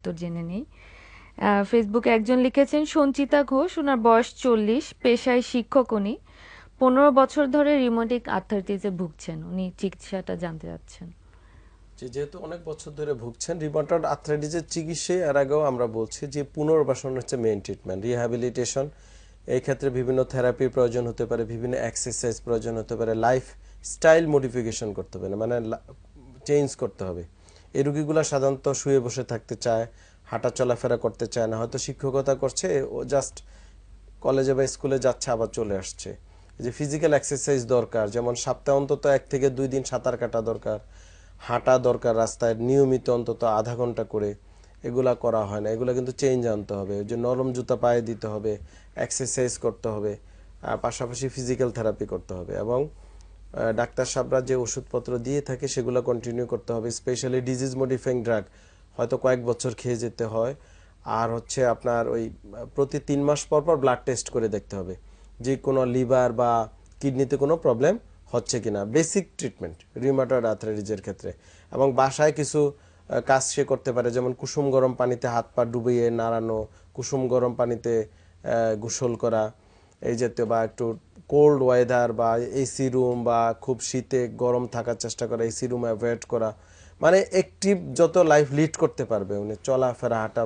উত্তর জেনে নেই ফেসবুকে একজন লিখেছেন সঞ্চিতা ঘোষ ওনার বয়স চল্লিশ পেশায় শিক্ষক উনি পনেরো বছর ধরে রিমোটিক আর্থারিটিসে ভুগছেন উনি চিকিৎসাটা জানতে চাচ্ছেন যেহেতু অনেক বছর ধরে ভুগছেন রিমোটার আর্থারাইটিসের চিকিৎসায় এর আগেও আমরা বলছি যে পুনর্বাসন হচ্ছে মেইন ট্রিটমেন্ট রিহ্যাবিলিটেশন এই ক্ষেত্রে বিভিন্ন থেরাপির প্রয়োজন হতে পারে বিভিন্ন এক্সারসাইজ প্রয়োজন হতে পারে লাইফ স্টাইল মডিফিকেশন করতে হবে মানে চেঞ্জ করতে হবে এই রুগীগুলো সাধারণত শুয়ে বসে থাকতে চায় হাঁটা চলাফেরা করতে চায় না হয়তো শিক্ষকতা করছে ও জাস্ট কলেজে বা স্কুলে যাচ্ছে আবার চলে আসছে যে ফিজিক্যাল এক্সারসাইজ দরকার যেমন সপ্তাহে অন্তত এক থেকে দুই দিন সাঁতার কাটা দরকার হাঁটা দরকার রাস্তায় নিয়মিত অন্তত আধা ঘন্টা করে এগুলা করা হয় না এগুলো কিন্তু চেঞ্জ আনতে হবে যে নরম জুতা পায়ে দিতে হবে এক্সারসাইজ করতে হবে পাশাপাশি ফিজিক্যাল থেরাপি করতে হবে এবং ডাক্তার সাবরা যে ওষুধপত্র দিয়ে থাকে সেগুলো কন্টিনিউ করতে হবে স্পেশালি ডিজিজ মডিফাইং ড্রাগ হয়তো কয়েক বছর খেয়ে যেতে হয় আর হচ্ছে আপনার ওই প্রতি তিন মাস পর পর ব্লাড টেস্ট করে দেখতে হবে যে কোনো লিভার বা কিডনিতে কোনো প্রবলেম হচ্ছে কিনা বেসিক ট্রিটমেন্ট রিউমাটয়েড আর্থারাইটিসের ক্ষেত্রে এবং বাসায় কিছু কাজ সে করতে পারে যেমন কুসুম গরম পানিতে হাত পা ডুবিয়ে নাড়ানো কুসুম গরম পানিতে গোসল করা এই জাতীয় বা একটু কোল্ড ওয়েদার বা এসি রুম বা খুব শীতে গরম থাকার চেষ্টা করা এসি রুম অ্যাভয়েড করা মানে একটিভ যত লাইফ লিড করতে পারবে উনি চলাফেরা হাঁটা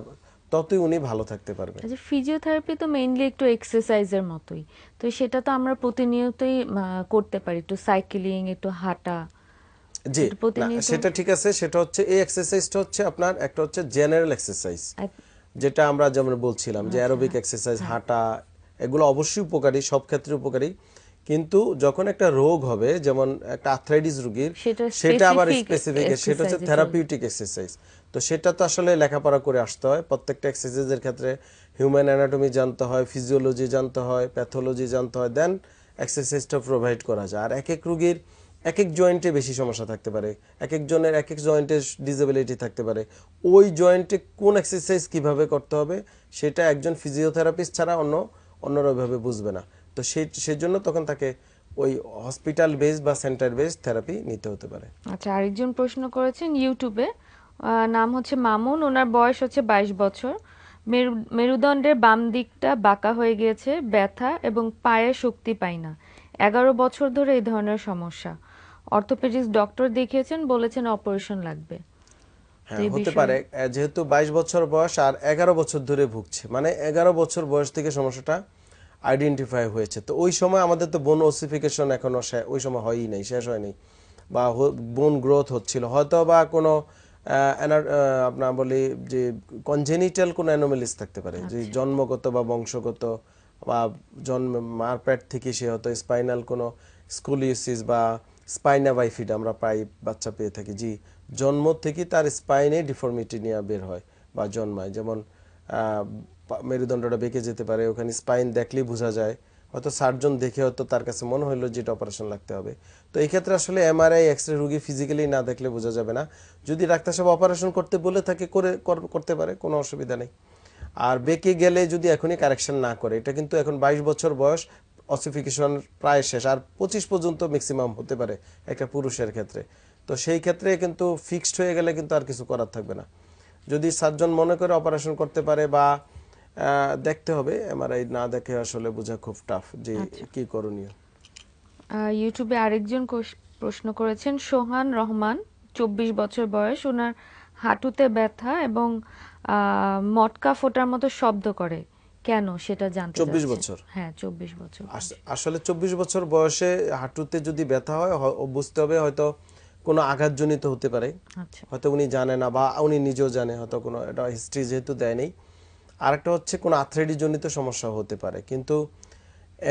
ততই উনি ভালো থাকতে পারবে আচ্ছা ফিজিওথেরাপি তো মেইনলি একটু এক্সারসাইজের মতোই তো সেটা তো আমরা প্রতিনিয়তই করতে পারি একটু সাইকেলিং একটু হাঁটা জি সেটা ঠিক আছে সেটা হচ্ছে এই এক্সারসাইজটা হচ্ছে আপনার একটা হচ্ছে জেনারেল এক্সারসাইজ যেটা আমরা যেমন বলছিলাম যে অ্যারোবিক আচ্ছা। এক্সারসাইজ হাঁটা এগুলো অবশ্যই উপকারী সব ক্ষেত্রে উপকারী কিন্তু যখন একটা রোগ হবে যেমন একটা আর্থ্রাইটিস রোগীর সেটা আবার স্পেসিফিক সেটা হচ্ছে থেরাপিউটিক এক্সারসাইজ তো সেটা তো আসলে লেখাপড়া করে আসতে হয় প্রত্যেকটা এক্সারসাইজের ক্ষেত্রে হিউম্যান অ্যানাটমি জানতে হয় ফিজিওলজি জানতে হয় প্যাথোলজি জানতে হয় দেন এক্সারসাইজটা প্রোভাইড করা যায় আর এক এক রুগীর এক এক জয়েন্টে বেশি সমস্যা থাকতে পারে এক একজনের এক এক জয়েন্টে ডিসেবিলিটি থাকতে পারে ওই জয়েন্টে কোন এক্সারসাইজ কিভাবে করতে হবে সেটা একজন ফিজিওথেরাপিস্ট ছাড়া অন্য অন্যরা বুঝবে না তো সেই সেজন্য তখন তাকে ওই হসপিটাল বেস বা সেন্টার বেস থেরাপি নিতে হতে পারে আচ্ছা আরেকজন প্রশ্ন করেছেন ইউটিউবে নাম হচ্ছে মামুন ওনার বয়স হচ্ছে বাইশ বছর মেরুদণ্ডের বাম দিকটা বাঁকা হয়ে গিয়েছে ব্যথা এবং পায়ে শক্তি পায় না এগারো বছর ধরে এই ধরনের সমস্যা অর্থোপেডিক্স ডক্টর দেখিয়েছেন বলেছেন অপারেশন লাগবে হ্যাঁ, হতে পারে যেহেতু ২২ বছর বয়স আর এগারো বছর ধরে ভুগছে মানে এগারো বছর বয়স থেকে সমস্যাটা আইডেন্টিফাই হয়েছে তো ওই সময় আমাদের তো বোন ওসিফিকেশন এখনও ওই সময় হয়ই নাই শেষ হয়নি বা বোন গ্রোথ হচ্ছিল হয়তো বা কোনো আপনার বলি যে কনজেনিটাল কোনো অ্যানোমেলিস থাকতে পারে যে আচ্ছা। জন্মগত বা বংশগত বা জন্ম মার থেকে সে হয়তো স্পাইনাল কোনো স্কুলিউসিস বা স্পাইনা বাইফিড আমরা প্রায় বাচ্চা পেয়ে থাকি জি জন্ম থেকে তার স্পাইনে ডিফর্মিটি নিয়ে বের হয় বা জন্মায় যেমন মেরুদণ্ডটা বেঁকে যেতে পারে ওখানে স্পাইন দেখলেই বোঝা যায় হয়তো সার্জন দেখে হয়তো তার কাছে মনে যে যেটা অপারেশন লাগতে হবে তো এই ক্ষেত্রে আসলে এমআরআই এক্স রে রুগী ফিজিক্যালি না দেখলে বোঝা যাবে না যদি ডাক্তার সাহেব অপারেশন করতে বলে থাকে করে করতে পারে কোনো অসুবিধা নেই আর বেঁকে গেলে যদি এখনই কারেকশন না করে এটা কিন্তু এখন বাইশ বছর বয়স অসিফিকেশন প্রায় শেষ আর পঁচিশ পর্যন্ত ম্যাক্সিমাম হতে পারে একটা পুরুষের ক্ষেত্রে তো সেই ক্ষেত্রে কিন্তু ফিক্সড হয়ে গেলে কিন্তু আর কিছু করার থাকবে না যদি সার্জন মনে করে অপারেশন করতে পারে বা দেখতে হবে এমআরআই না দেখে আসলে বোঝা খুব টাফ যে আচ্ছা। কি করণীয় ইউটিউবে আরেকজন প্রশ্ন করেছেন সোহান রহমান চব্বিশ বছর বয়স ওনার হাঁটুতে ব্যথা এবং মটকা ফোটার মতো শব্দ করে কেন সেটা জানতে চব্বিশ বছর হ্যাঁ চব্বিশ বছর আসলে চব্বিশ বছর বয়সে হাঁটুতে যদি ব্যথা হয় বুঝতে হবে হয়তো কোনো আঘাতজনিত হতে পারে আচ্ছা। হয়তো উনি জানে না বা উনি নিজেও জানে হয়তো কোনো এটা হিস্ট্রি যেহেতু দেয় নেই আরেকটা হচ্ছে কোনো আথ্রেডিজনিত সমস্যা হতে পারে কিন্তু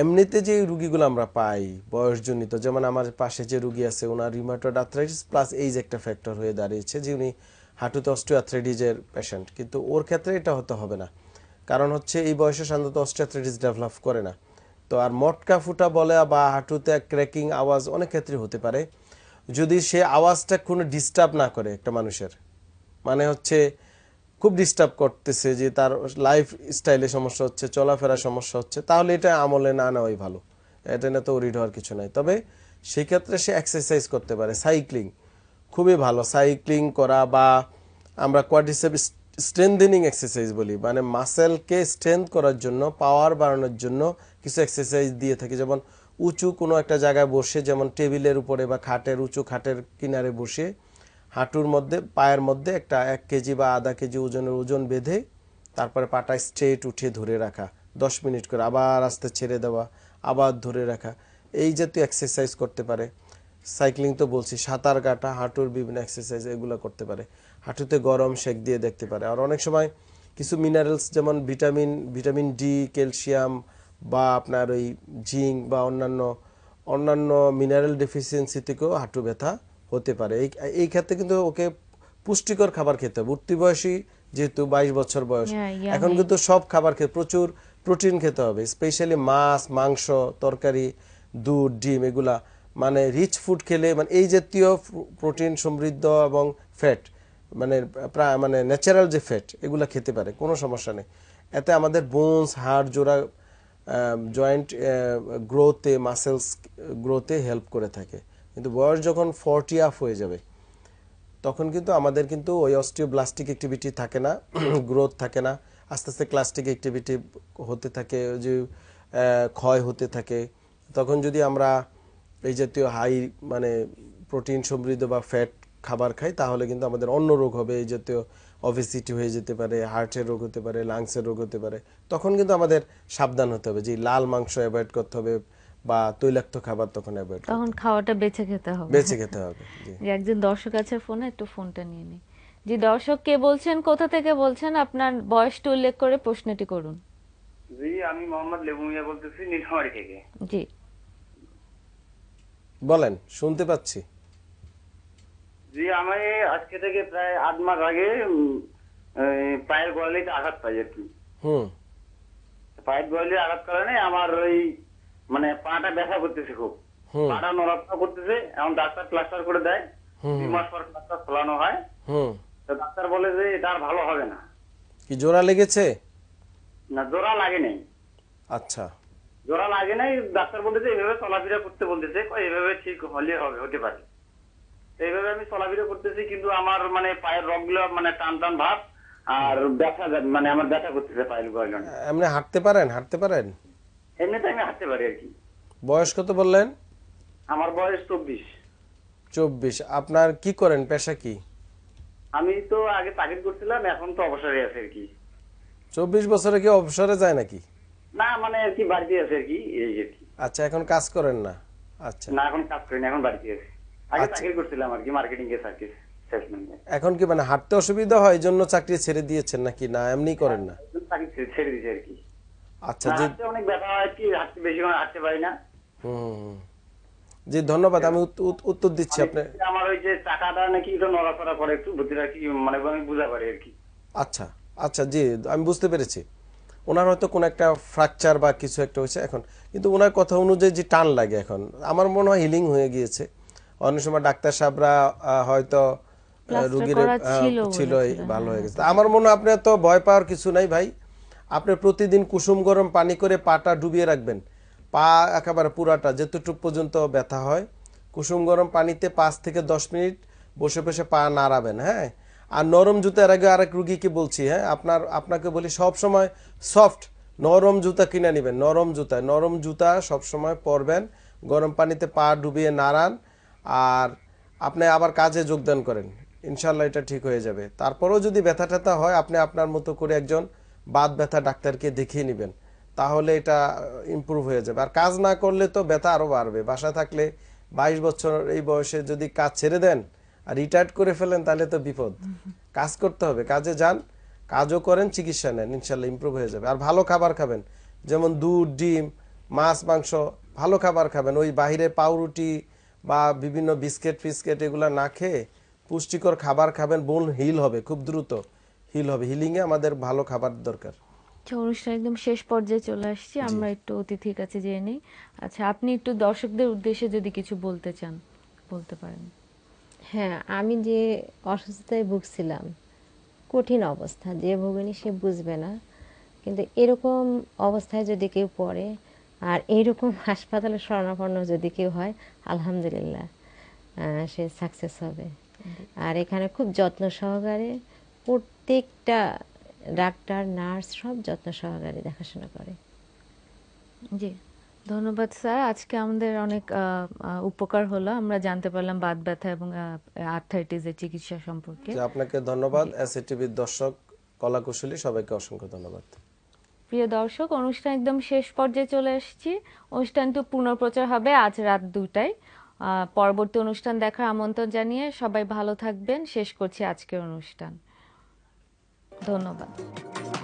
এমনিতে যে রুগীগুলো আমরা পাই বয়সজনিত যেমন আমার পাশে যে রুগী আছে ওনার রিমাটোড আথ্রাইটিস প্লাস এইজ একটা ফ্যাক্টর হয়ে দাঁড়িয়েছে যে উনি হাঁটুতে অস্টিওআর্থ্রাইটিসের পেশেন্ট কিন্তু ওর ক্ষেত্রে এটা হতে হবে না কারণ হচ্ছে এই বয়সে সাধারণত অস্টিওআর্থ্রাইটিস ডেভেলপ করে না তো আর মটকা ফুটা বলে বা হাঁটুতে ক্র্যাকিং আওয়াজ অনেক ক্ষেত্রে হতে পারে যদি সে আওয়াজটা কোনো ডিস্টার্ব না করে একটা মানুষের মানে হচ্ছে খুব ডিস্টার্ব করতেছে যে তার লাইফ স্টাইলে সমস্যা হচ্ছে চলাফেরা সমস্যা হচ্ছে তাহলে এটা আমলে না নেওয়াই ভালো এটা না তো রিড হওয়ার কিছু নাই তবে সেক্ষেত্রে সে এক্সারসাইজ করতে পারে সাইক্লিং খুবই ভালো সাইক্লিং করা বা আমরা কোয়াডিসেপ স্ট্রেন্থেনিং এক্সারসাইজ বলি মানে মাসেলকে স্ট্রেংথ করার জন্য পাওয়ার বাড়ানোর জন্য কিছু এক্সারসাইজ দিয়ে থাকি যেমন উঁচু কোনো একটা জায়গায় বসে যেমন টেবিলের উপরে বা খাটের উঁচু খাটের কিনারে বসে হাঁটুর মধ্যে পায়ের মধ্যে একটা এক কেজি বা আধা কেজি ওজনের ওজন বেঁধে তারপরে পাটা স্ট্রেট উঠিয়ে ধরে রাখা দশ মিনিট করে আবার আস্তে ছেড়ে দেওয়া আবার ধরে রাখা এই জাতীয় এক্সারসাইজ করতে পারে সাইক্লিং তো বলছি সাঁতার কাটা হাঁটুর বিভিন্ন এক্সারসাইজ এগুলো করতে পারে হাঁটুতে গরম শেক দিয়ে দেখতে পারে আর অনেক সময় কিছু মিনারেলস যেমন ভিটামিন ভিটামিন ডি ক্যালসিয়াম বা আপনার ওই জিঙ্ক বা অন্যান্য অন্যান্য মিনারেল ডেফিসিয়েন্সি থেকেও হাঁটু ব্যথা হতে পারে এই এই ক্ষেত্রে কিন্তু ওকে পুষ্টিকর খাবার খেতে হবে উঠতি বয়সী যেহেতু বাইশ বছর বয়স এখন কিন্তু সব খাবার খেতে প্রচুর প্রোটিন খেতে হবে স্পেশালি মাছ মাংস তরকারি দুধ ডিম এগুলা মানে রিচ ফুড খেলে মানে এই জাতীয় প্রোটিন সমৃদ্ধ এবং ফ্যাট মানে মানে ন্যাচারাল যে ফ্যাট এগুলা খেতে পারে কোনো সমস্যা নেই এতে আমাদের বোনস হাড় জোড়া জয়েন্ট গ্রোথে মাসেলস গ্রোথে হেল্প করে থাকে কিন্তু বয়স যখন ফর্টি আফ হয়ে যাবে তখন কিন্তু আমাদের কিন্তু ওই অস্টিওব্লাস্টিক অ্যাক্টিভিটি থাকে না গ্রোথ থাকে না আস্তে আস্তে ক্লাস্টিক অ্যাক্টিভিটি হতে থাকে যে ক্ষয় হতে থাকে তখন যদি আমরা এই জাতীয় হাই মানে প্রোটিন সমৃদ্ধ বা ফ্যাট খাবার খাই তাহলে কিন্তু আমাদের অন্য রোগ হবে এই জাতীয় অবেসিটি হয়ে যেতে পারে হার্টের রোগ হতে পারে লাংসের রোগ হতে পারে তখন কিন্তু আমাদের সাবধান হতে হবে যে লাল মাংস অ্যাভয়েড করতে হবে বা তৈলাক্ত খাবার তখন অ্যাভয়েড তখন খাওয়াটা বেছে খেতে হবে বেছে খেতে হবে যে একজন দর্শক আছে ফোনে একটু ফোনটা নিয়ে নিই জি দর্শক কে বলছেন কোথা থেকে বলছেন আপনার বয়সটা উল্লেখ করে প্রশ্নটি করুন জি আমি মোহাম্মদ লেবুমিয়া বলতেছি নীলফামারী থেকে জি বলেন শুনতে পাচ্ছি জি আমি আজকে থেকে প্রায় আট মাস আগে পায়ের গোয়ালিতে আঘাত পাই আর কি পায়ের গোয়ালিতে আঘাত কারণে আমার ওই মানে পাটা ব্যথা করতেছে খুব পাটা নড়াচড়া করতেছে এখন ডাক্তার প্লাস্টার করে দেয় দুই মাস পর প্লাস্টার ফলানো হয় তো ডাক্তার বলে যে এটা আর ভালো হবে না কি জোড়া লেগেছে না জোড়া লাগে নাই আচ্ছা জোড়া লাগে নাই ডাক্তার বলতেছে এইভাবে চলাফেরা করতে বলতেছে এভাবে ঠিক হলে হবে হতে পারে এইভাবে আমি চলাফেরা করতেছি কিন্তু আমার মানে পায়ের গুলো মানে টান টান ভাব আর ব্যথা মানে আমার ব্যথা করতেছে পায়ের গয়লন এমনি হাঁটতে পারেন হাঁটতে পারেন এমনিতে আমি হাঁটতে পারি আর কি বয়স কত বললেন আমার বয়স চব্বিশ চব্বিশ আপনার কি করেন পেশা কি আমি তো আগে চাকরি করছিলাম এখন তো অবসরে আছে আর কি চব্বিশ বছরে কি অবসরে যায় নাকি না মানে আর কি বাড়িতে আছে আর কি এই আর কি আচ্ছা এখন কাজ করেন না আচ্ছা না এখন কাজ করি না এখন বাড়িতে আছে আচ্ছা। এখন কি মানে হাঁটতে অসুবিধা হয় জন্য চাকরি ছেড়ে দিয়েছেন নাকি না এমনি করেন না আর কি আচ্ছা জি ধন্যবাদ আমি উত্তর দিচ্ছি মানে পারি আর কি আচ্ছা আচ্ছা জি আমি বুঝতে পেরেছি ওনার হয়তো কোনো একটা ফ্র্যাকচার বা কিছু একটা হয়েছে এখন কিন্তু ওনার কথা অনুযায়ী যে টান লাগে এখন আমার মনে হয় হিলিং হয়ে গিয়েছে অন্য সময় ডাক্তার সাহেবরা হয়তো রুগীর ছিল ভালো হয়ে হ্যাঁ। গেছে আমার মনে হয় আপনার তো ভয় পাওয়ার কিছু নাই ভাই আপনি প্রতিদিন কুসুম গরম পানি করে পাটা ডুবিয়ে রাখবেন পা একেবারে পুরাটা যেতটুক পর্যন্ত ব্যথা হয় কুসুম গরম পানিতে পাঁচ থেকে দশ মিনিট বসে বসে পা নাড়াবেন হ্যাঁ আর নরম জুতার আগে আরেক রুগীকে বলছি হ্যাঁ আপনার আপনাকে বলি সব সময় সফট নরম জুতা কিনে নেবেন নরম জুতা নরম জুতা সব সময় পরবেন গরম পানিতে পা ডুবিয়ে নাড়ান আর আপনি আবার কাজে যোগদান করেন ইনশাল্লাহ এটা ঠিক হয়ে যাবে তারপরেও যদি ব্যথা ট্যাথা হয় আপনি আপনার মতো করে একজন বাদ ব্যথা ডাক্তারকে দেখিয়ে নেবেন তাহলে এটা ইম্প্রুভ হয়ে যাবে আর কাজ না করলে তো ব্যথা আরও বাড়বে বাসা থাকলে বাইশ বছর এই বয়সে যদি কাজ ছেড়ে দেন আর রিটায়ার্ড করে ফেলেন তাহলে তো বিপদ কাজ করতে হবে কাজে যান কাজও করেন চিকিৎসা নেন ইনশাল্লাহ ইম্প্রুভ হয়ে যাবে আর ভালো খাবার খাবেন যেমন দুধ ডিম মাছ মাংস ভালো খাবার খাবেন ওই বাহিরে পাউরুটি বা বিভিন্ন বিস্কেট ফিস্কেট এগুলো না খেয়ে পুষ্টিকর খাবার খাবেন বোন হিল হবে খুব দ্রুত হিল হবে হিলিংয়ে আমাদের ভালো খাবার দরকার আচ্ছা অনুষ্ঠান একদম শেষ পর্যায়ে চলে আসছি আমরা একটু অতিথির কাছে জেনে নিই আচ্ছা আপনি একটু দর্শকদের উদ্দেশ্যে যদি কিছু বলতে চান বলতে পারেন হ্যাঁ আমি যে অসুস্থতায় ভুগছিলাম কঠিন অবস্থা যে ভুগিনি সে বুঝবে না কিন্তু এরকম অবস্থায় যদি কেউ পড়ে আর এইরকম হাসপাতালে স্বর্ণাপন্ন যদি কেউ হয় আলহামদুলিল্লাহ সে সাকসেস হবে আর এখানে খুব যত্ন সহকারে প্রত্যেকটা ডাক্তার নার্স সব যত্ন সহকারে দেখাশোনা করে জি ধন্যবাদ স্যার আজকে আমাদের অনেক উপকার হলো আমরা জানতে পারলাম বাত ব্যথা এবং এর চিকিৎসা সম্পর্কে আপনাকে ধন্যবাদ এসএটিভির দর্শক কলাকুশলী সবাইকে অসংখ্য ধন্যবাদ প্রিয় দর্শক অনুষ্ঠান একদম শেষ পর্যায়ে চলে এসেছি অনুষ্ঠানটি পুনঃপ্রচার হবে আজ রাত দুটায় পরবর্তী অনুষ্ঠান দেখার আমন্ত্রণ জানিয়ে সবাই ভালো থাকবেন শেষ করছি আজকের অনুষ্ঠান ধন্যবাদ